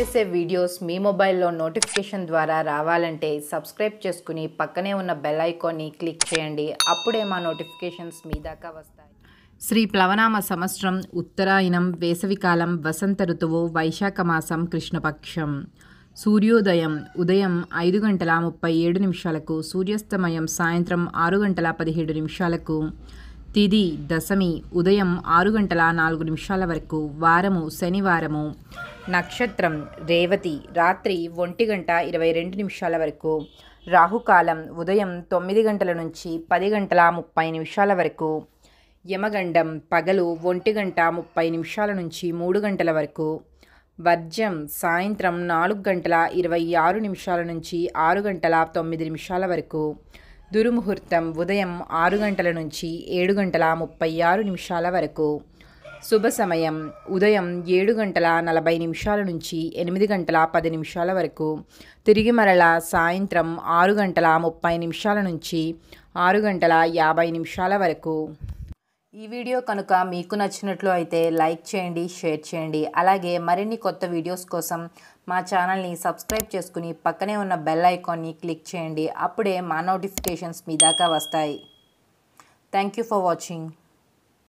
చేసే వీడియోస్ మీ మొబైల్లో నోటిఫికేషన్ ద్వారా రావాలంటే సబ్స్క్రైబ్ చేసుకుని పక్కనే ఉన్న బెల్ ఐకాన్ని క్లిక్ చేయండి అప్పుడే మా నోటిఫికేషన్స్ మీ దాకా వస్తాయి శ్రీ ప్లవనామ సంవత్సరం ఉత్తరాయణం వేసవికాలం వసంత ఋతువు వైశాఖ మాసం కృష్ణపక్షం సూర్యోదయం ఉదయం ఐదు గంటల ముప్పై ఏడు నిమిషాలకు సూర్యాస్తమయం సాయంత్రం ఆరు గంటల పదిహేడు నిమిషాలకు తిది దశమి ఉదయం ఆరు గంటల నాలుగు నిమిషాల వరకు వారము శనివారము నక్షత్రం రేవతి రాత్రి ఒంటి గంట ఇరవై రెండు నిమిషాల వరకు రాహుకాలం ఉదయం తొమ్మిది గంటల నుంచి పది గంటల ముప్పై నిమిషాల వరకు యమగండం పగలు ఒంటి గంట ముప్పై నిమిషాల నుంచి మూడు గంటల వరకు వర్జం సాయంత్రం నాలుగు గంటల ఇరవై ఆరు నిమిషాల నుంచి ఆరు గంటల తొమ్మిది నిమిషాల వరకు దుర్ముహూర్తం ఉదయం ఆరు గంటల నుంచి ఏడు గంటల ముప్పై ఆరు నిమిషాల వరకు శుభ సమయం ఉదయం ఏడు గంటల నలభై నిమిషాల నుంచి ఎనిమిది గంటల పది నిమిషాల వరకు తిరిగి మరల సాయంత్రం ఆరు గంటల ముప్పై నిమిషాల నుంచి ఆరు గంటల యాభై నిమిషాల వరకు ఈ వీడియో కనుక మీకు నచ్చినట్లు అయితే లైక్ చేయండి షేర్ చేయండి అలాగే మరిన్ని కొత్త వీడియోస్ కోసం మా ఛానల్ని సబ్స్క్రైబ్ చేసుకుని పక్కనే ఉన్న బెల్ ఐకాన్ని క్లిక్ చేయండి అప్పుడే మా నోటిఫికేషన్స్ మీ దాకా వస్తాయి థ్యాంక్ యూ ఫర్ వాచింగ్